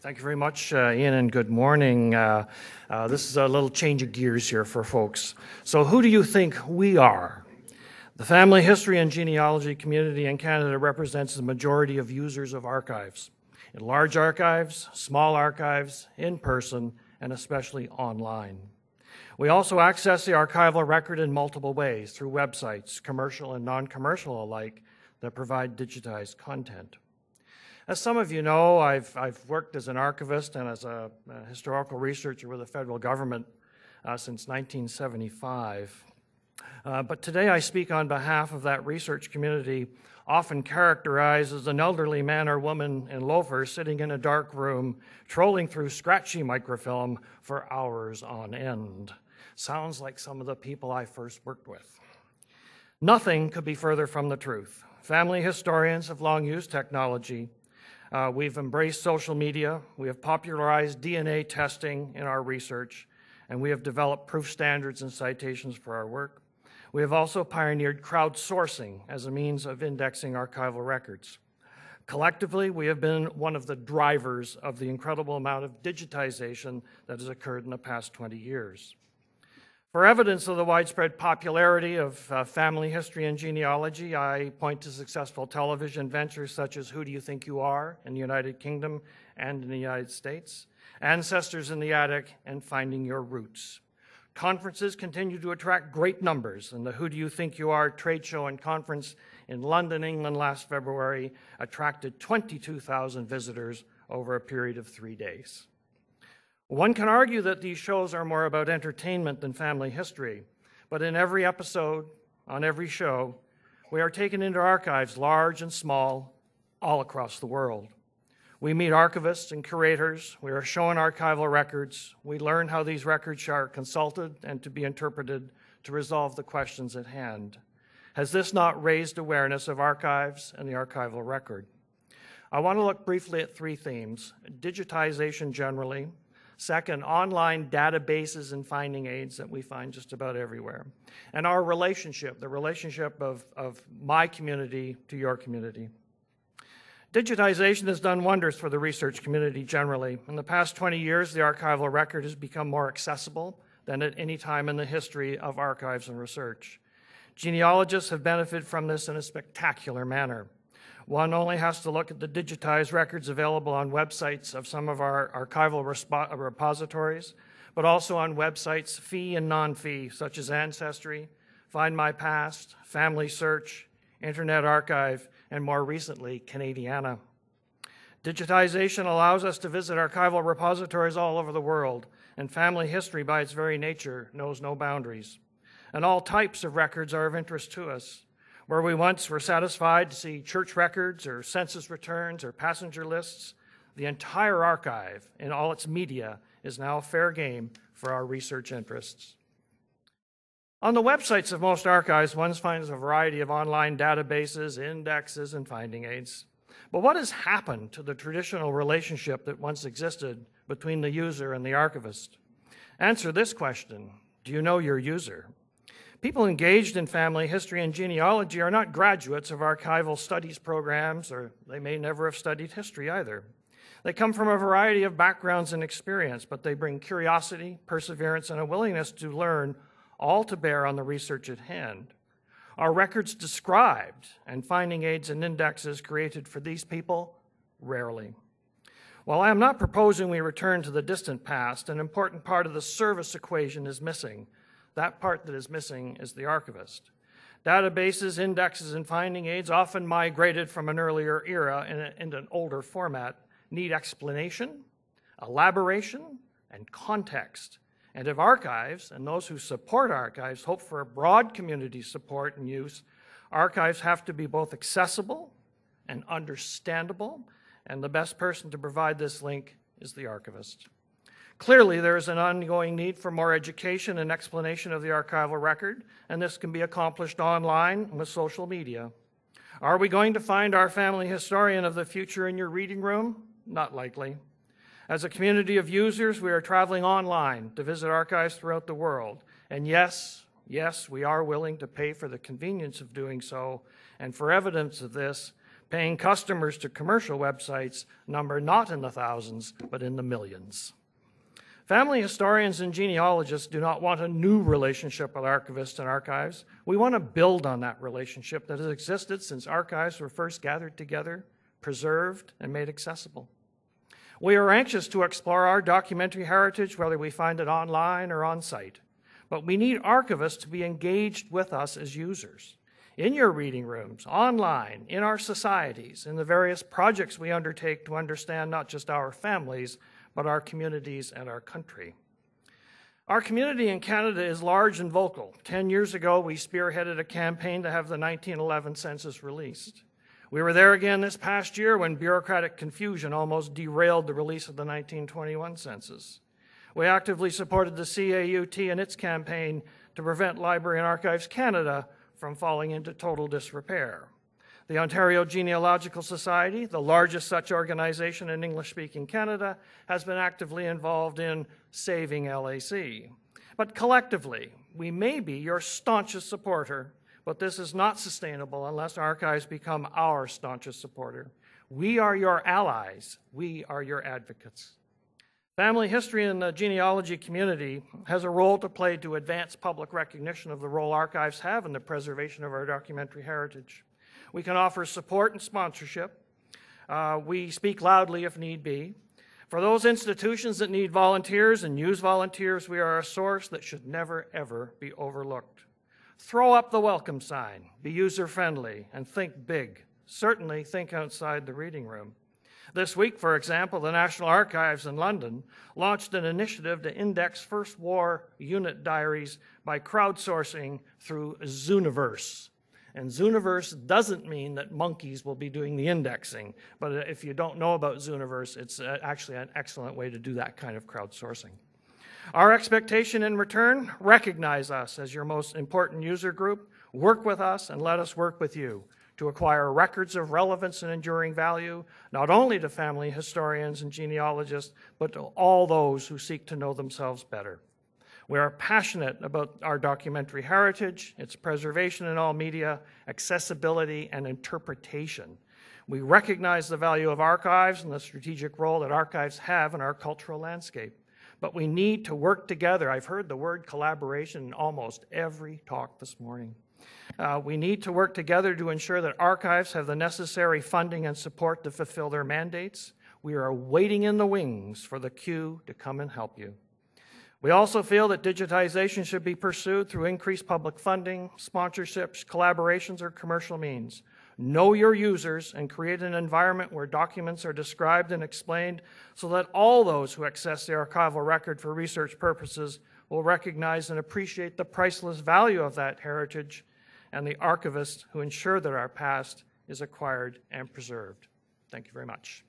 Thank you very much, uh, Ian, and good morning. Uh, uh, this is a little change of gears here for folks. So, who do you think we are? The family history and genealogy community in Canada represents the majority of users of archives in large archives, small archives, in person, and especially online. We also access the archival record in multiple ways through websites, commercial and non commercial alike, that provide digitized content. As some of you know, I've, I've worked as an archivist and as a, a historical researcher with the federal government uh, since 1975. Uh, but today I speak on behalf of that research community, often characterized as an elderly man or woman in loafers sitting in a dark room, trolling through scratchy microfilm for hours on end. Sounds like some of the people I first worked with. Nothing could be further from the truth. Family historians have long used technology uh, we've embraced social media, we have popularized DNA testing in our research, and we have developed proof standards and citations for our work. We have also pioneered crowdsourcing as a means of indexing archival records. Collectively, we have been one of the drivers of the incredible amount of digitization that has occurred in the past 20 years. For evidence of the widespread popularity of uh, family history and genealogy, I point to successful television ventures such as Who Do You Think You Are in the United Kingdom and in the United States, Ancestors in the Attic, and Finding Your Roots. Conferences continue to attract great numbers, and the Who Do You Think You Are trade show and conference in London, England last February attracted 22,000 visitors over a period of three days. One can argue that these shows are more about entertainment than family history, but in every episode, on every show, we are taken into archives, large and small, all across the world. We meet archivists and curators, we are shown archival records, we learn how these records are consulted and to be interpreted to resolve the questions at hand. Has this not raised awareness of archives and the archival record? I want to look briefly at three themes digitization generally, Second, online databases and finding aids that we find just about everywhere. And our relationship, the relationship of, of my community to your community. Digitization has done wonders for the research community generally. In the past 20 years, the archival record has become more accessible than at any time in the history of archives and research. Genealogists have benefited from this in a spectacular manner. One only has to look at the digitized records available on websites of some of our archival repositories, but also on websites fee and non-fee, such as Ancestry, Find My Past, Family Search, Internet Archive, and more recently, Canadiana. Digitization allows us to visit archival repositories all over the world, and family history, by its very nature, knows no boundaries. And all types of records are of interest to us where we once were satisfied to see church records or census returns or passenger lists, the entire archive in all its media is now fair game for our research interests. On the websites of most archives, one finds a variety of online databases, indexes, and finding aids. But what has happened to the traditional relationship that once existed between the user and the archivist? Answer this question Do you know your user? People engaged in family history and genealogy are not graduates of archival studies programs, or they may never have studied history either. They come from a variety of backgrounds and experience, but they bring curiosity, perseverance, and a willingness to learn all to bear on the research at hand. Are records described and finding aids and indexes created for these people? Rarely. While I am not proposing we return to the distant past, an important part of the service equation is missing that part that is missing is the archivist. Databases, indexes, and finding aids, often migrated from an earlier era into an older format, need explanation, elaboration, and context. And if archives and those who support archives hope for a broad community support and use, archives have to be both accessible and understandable, and the best person to provide this link is the archivist. Clearly, there is an ongoing need for more education and explanation of the archival record, and this can be accomplished online with social media. Are we going to find our family historian of the future in your reading room? Not likely. As a community of users, we are traveling online to visit archives throughout the world. And yes, yes, we are willing to pay for the convenience of doing so. And for evidence of this, paying customers to commercial websites number not in the thousands, but in the millions. Family historians and genealogists do not want a new relationship with archivists and archives. We want to build on that relationship that has existed since archives were first gathered together, preserved, and made accessible. We are anxious to explore our documentary heritage, whether we find it online or on site, but we need archivists to be engaged with us as users. In your reading rooms, online, in our societies, in the various projects we undertake to understand not just our families, but our communities and our country. Our community in Canada is large and vocal. Ten years ago, we spearheaded a campaign to have the 1911 census released. We were there again this past year when bureaucratic confusion almost derailed the release of the 1921 census. We actively supported the CAUT and its campaign to prevent Library and Archives Canada from falling into total disrepair the Ontario Genealogical Society, the largest such organization in English speaking Canada, has been actively involved in saving LAC. But collectively, we may be your staunchest supporter, but this is not sustainable unless archives become our staunchest supporter. We are your allies, we are your advocates. Family history in the genealogy community has a role to play to advance public recognition of the role archives have in the preservation of our documentary heritage. We can offer support and sponsorship. Uh, we speak loudly if need be. For those institutions that need volunteers and use volunteers, we are a source that should never, ever be overlooked. Throw up the welcome sign, be user friendly, and think big. Certainly, think outside the reading room. This week, for example, the National Archives in London launched an initiative to index First War unit diaries by crowdsourcing through Zooniverse. And Zooniverse doesn't mean that monkeys will be doing the indexing. But if you don't know about Zooniverse, it's uh, actually an excellent way to do that kind of crowdsourcing. Our expectation in return recognize us as your most important user group, work with us, and let us work with you to acquire records of relevance and enduring value, not only to family historians and genealogists, but to all those who seek to know themselves better. We are passionate about our documentary heritage, its preservation in all media, accessibility, and interpretation. We recognize the value of archives and the strategic role that archives have in our cultural landscape. But we need to work together. I've heard the word collaboration in almost every talk this morning. Uh, we need to work together to ensure that archives have the necessary funding and support to fulfill their mandates. We are waiting in the wings for the queue to come and help you. We also feel that digitization should be pursued through increased public funding, sponsorships, collaborations, or commercial means. Know your users and create an environment where documents are described and explained so that all those who access the archival record for research purposes will recognize and appreciate the priceless value of that heritage and the archivists who ensure that our past is acquired and preserved. Thank you very much.